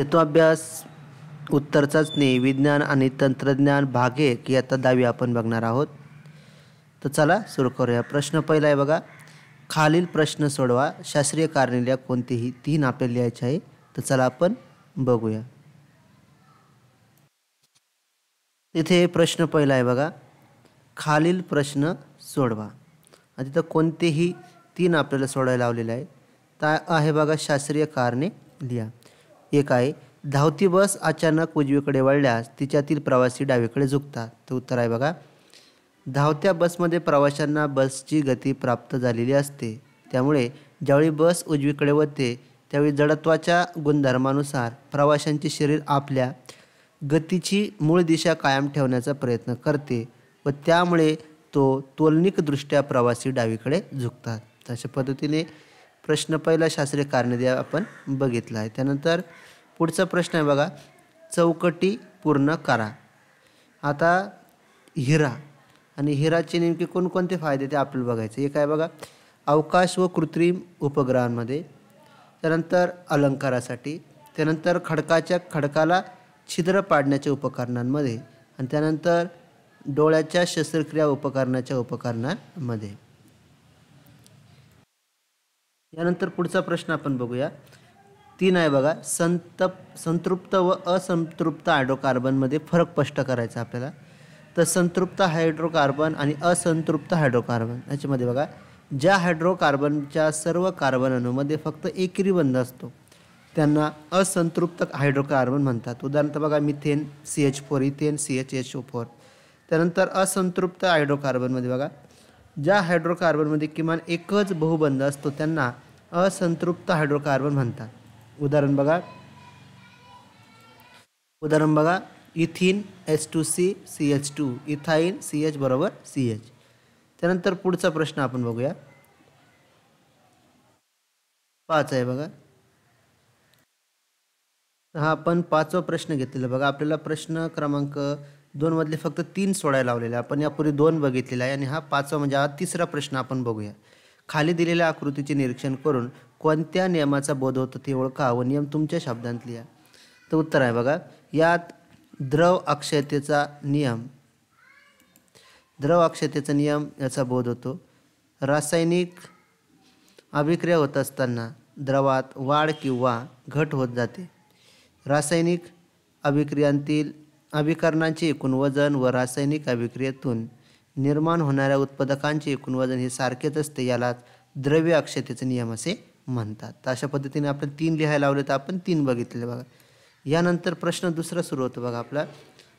अभ्यास उत्तर चाचणी विज्ञान आणि तंत्रज्ञान भाग एक याचा दावी आपण बघणार आहोत तर चला सुरू करूया प्रश्न पहिला आहे बघा खालील प्रश्न सोडवा शास्त्रीय लिहा कोणतेही तीन आपल्याला लिहायचे आहे तर चला आपण बघूया तिथे प्रश्न पहिला आहे बघा खालील प्रश्न सोडवा आणि तिथं कोणतेही तीन आपल्याला सोडायला लावलेले आहे ता आहे बघा शास्त्रीय कारणे लिहा एक आहे धावती बस अचानक उजवीकडे वळल्यास तिच्यातील प्रवासी डावीकडे झुकतात तर उत्तर आहे बघा धावत्या बसमध्ये प्रवाशांना बसची गती प्राप्त झालेली असते त्यामुळे ज्यावेळी बस उजवीकडे वळते त्यावेळी जडत्वाच्या गुणधर्मानुसार प्रवाशांचे शरीर आपल्या गतीची मूळ दिशा कायम ठेवण्याचा प्रयत्न करते व त्यामुळे तो तोलनिकदृष्ट्या प्रवासी डावीकडे झुकतात अशा पद्धतीने प्रश्न पहिला शास्त्रीय द्या आपण बघितला आहे त्यानंतर पुढचा प्रश्न आहे बघा चौकटी पूर्ण करा आता हिरा आणि हिराचे नेमके कोणकोणते फायदे ते आपल्याला बघायचे एक आहे बघा अवकाश व कृत्रिम उपग्रहांमध्ये त्यानंतर अलंकारासाठी त्यानंतर खडकाच्या खडकाला छिद्र पाडण्याच्या उपकरणांमध्ये आणि त्यानंतर डोळ्याच्या शस्त्रक्रिया उपकरणाच्या उपकरणांमध्ये यानंतर पुढचा प्रश्न आपण बघूया तीन आहे बघा संतप संतृप्त व असंतृप्त हायड्रोकार्बनमध्ये फरक स्पष्ट करायचा आपल्याला तर संतृप्त हायड्रोकार्बन आणि असंतृप्त हायड्रोकार्बन याच्यामध्ये बघा ज्या हायड्रोकार्बनच्या सर्व कार्बन अणूमध्ये फक्त एकरी बंध असतो त्यांना असंतृप्त हायड्रोकार्बन म्हणतात उदाहरणार्थ बघा methane C H four ethane C H H O four त्यानंतर असंतृप्त हायड्रोकार्बनमध्ये बघा ज्या हायड्रोकार्बनमध्ये किमान एकच बहुबंध असतो त्यांना असंतृप्त हायड्रोकार्बन म्हणतात उदाहरण बघा उदाहरण बघा ethene S two C C H two ethyne C H बरोबर सी एच त्यानंतर पुढचा प्रश्न आपण बघूया पाच आहे बघा हा आपण पाचवा प्रश्न घेतलेला बघा आपल्याला प्रश्न क्रमांक दोनमधले फक्त तीन सोडायला लावलेले आपण यापूर्वी दोन बघितलेला आहे आणि हा पाचवा म्हणजे हा तिसरा प्रश्न आपण बघूया खाली दिलेल्या आकृतीचे निरीक्षण करून कोणत्या नियमाचा बोध होतो ते ओळखा व नियम तुमच्या शब्दांत लिहा तर उत्तर आहे बघा यात द्रव अक्षयतेचा नियम द्रव अक्षयतेचा नियम याचा बोध होतो रासायनिक अभिक्रिया होत असताना द्रवात वाढ किंवा घट होत जाते रासायनिक अभिक्रियांतील अभिकरणांचे एकूण वजन व रासायनिक अभिक्रियेतून निर्माण होणाऱ्या उत्पादकांचे एकूण वजन हे सारखेच असते यालाच द्रव्य अक्षतेचे नियम असे म्हणतात तर अशा पद्धतीने आपण तीन लिहायला लावले तर आपण तीन बघितले बघा यानंतर प्रश्न दुसरा सुरू होतो बघा आपला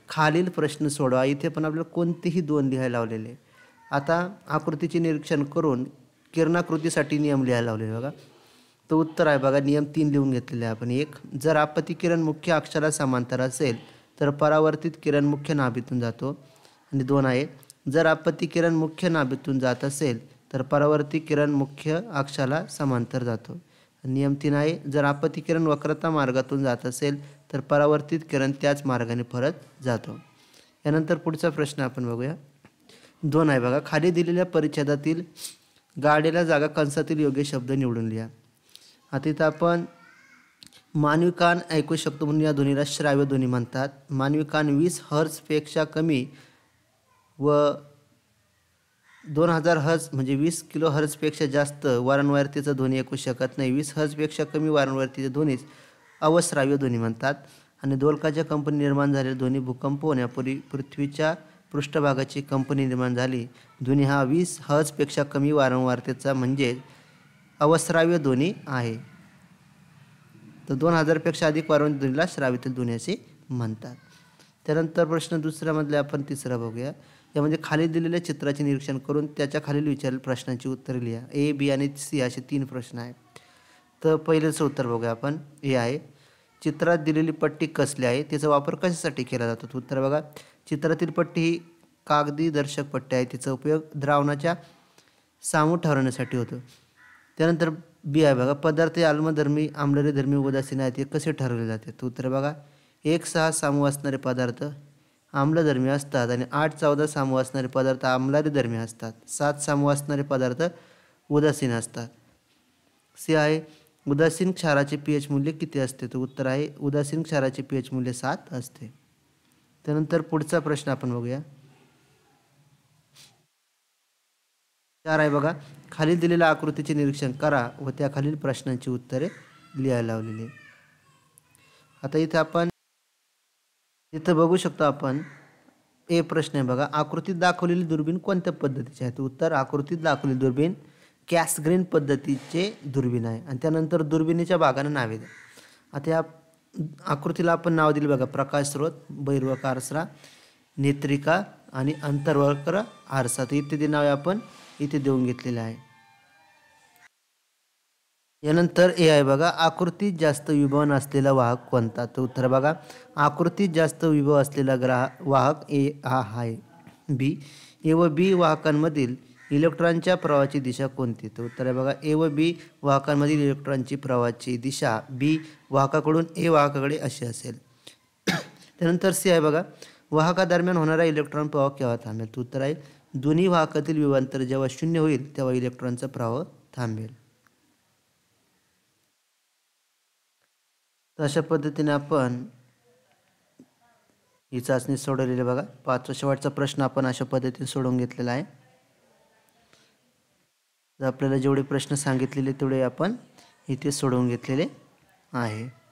खालील प्रश्न सोडवा इथे पण आपल्याला कोणतेही दोन लिहायला लावलेले आता आकृतीचे निरीक्षण करून किरणाकृतीसाठी नियम लिहायला लावले बघा तर उत्तर आहे बघा नियम तीन लिहून घेतलेले आपण एक जर आपत्ती किरण मुख्य अक्षरा समांतर असेल तर परावर्तित किरण मुख्य नाभीतून जातो आणि दोन आहे जर आपत्ती किरण मुख्य नाभीतून जात असेल तर परावर्ती किरण मुख्य अक्षाला समांतर जातो नियम तीन आहे जर आपत्ती किरण वक्रता मार्गातून जात असेल तर परावर्तित किरण त्याच मार्गाने परत जातो यानंतर पुढचा प्रश्न आपण बघूया दोन आहे बघा खाली दिलेल्या परिच्छेदातील गाडीला जागा कंसातील योग्य शब्द निवडून लिहा आता इथं आपण मानवी कान ऐकू शकतो म्हणून या ध्वनीला श्राव्य ध्वनी म्हणतात मानवी कान वीस हर्जपेक्षा कमी व दोन हजार हर्ज म्हणजे वीस किलो हर्जपेक्षा जास्त वारंवारतेचा ध्वनी ऐकू शकत नाही वीस हर्जपेक्षा कमी वारंवारतेचे ध्वनीच अवश्राव्य ध्वनी म्हणतात आणि दोलकाच्या कंपनी निर्माण झालेल्या ध्वनी भूकंप होण्यापूर्वी पृथ्वीच्या पृष्ठभागाची कंपनी निर्माण झाली ध्वनी हा वीस हजपेक्षा कमी वारंवारतेचा म्हणजे अवस्राव्य ध्वनी आहे तर दोन हजारपेक्षा अधिक वारंवार ध्वनीला श्रावितील ध्वनी असे म्हणतात त्यानंतर प्रश्न दुसऱ्यामधले आपण तिसरा बघूया म्हणजे खाली दिलेल्या चित्राचे निरीक्षण करून त्याच्या खालील विचार प्रश्नांची उत्तरे लिहा ए बी आणि सी असे तीन प्रश्न आहेत तर पहिलेचं उत्तर बघूया आपण ए आहे चित्रात दिलेली पट्टी कसली आहे तिचा वापर कशासाठी केला जातो उत्तर बघा चित्रातील पट्टी ही कागदी दर्शक पट्टी आहे तिचा उपयोग द्रावणाच्या सामू ठरवण्यासाठी होतो त्यानंतर बी आहे बघा पदार्थ आल्मधर्मी धर्मी उदासीन आहेत ते कसे ठरवले जाते तर उत्तर बघा एक सहा सामू असणारे पदार्थ आम्लधर्मी असतात आणि आठ चौदा सामू असणारे पदार्थ धर्मी असतात सात सामू असणारे पदार्थ उदासीन असतात सी आहे उदासीन क्षाराचे पी एच मूल्य किती असते तर उत्तर आहे उदासीन क्षाराचे पी एच मूल्य सात असते त्यानंतर पुढचा प्रश्न आपण बघूया चार आहे बघा खालील दिलेल्या आकृतीचे निरीक्षण करा व त्या खालील प्रश्नांची उत्तरे लिहायला लावलेली आता इथे आपण इथं बघू शकतो आपण ए प्रश्न आहे बघा आकृतीत दाखवलेली दुर्बीण कोणत्या पद्धतीचे आहे उत्तर आकृतीत दाखवलेली दुर्बीण कॅसग्रीन पद्धतीचे दुर्बीण आहे आणि त्यानंतर दुर्बिणीच्या भागाने नावे द्या आता या आकृतीला आपण नाव दिले बघा प्रकाश स्रोत बैरवक आरसरा नेत्रिका आणि अंतर्वक्र आरसा तर इत्यादी नावे आपण इथे देऊन घेतलेलं आहे यानंतर ए आहे बघा आकृतीत जास्त विभवन असलेला वाहक कोणता तर उत्तर बघा आकृतीत जास्त विभव असलेला ग्राह वाहक ए हा आहे बी ए व बी वाहकांमधील इलेक्ट्रॉनच्या प्रवाहाची दिशा कोणती तर उत्तर आहे बघा ए व बी वाहकांमधील इलेक्ट्रॉनची प्रवाहाची दिशा बी वाहकाकडून ए वाहकाकडे अशी असेल त्यानंतर सी आहे बघा वाहकादरम्यान होणारा इलेक्ट्रॉन प्रवाह केव्हा थांबेल तर उत्तर आहे दोन्ही वाहकातील विभांतर जेव्हा शून्य होईल तेव्हा इलेक्ट्रॉनचा प्रवाह थांबेल तर अशा पद्धतीने आपण ही चाचणी सोडवलेली बघा पाचवा शेवटचा प्रश्न आपण अशा पद्धतीने सोडवून घेतलेला आहे तर आपल्याला जेवढे प्रश्न सांगितलेले तेवढे आपण इथे सोडवून घेतलेले आहे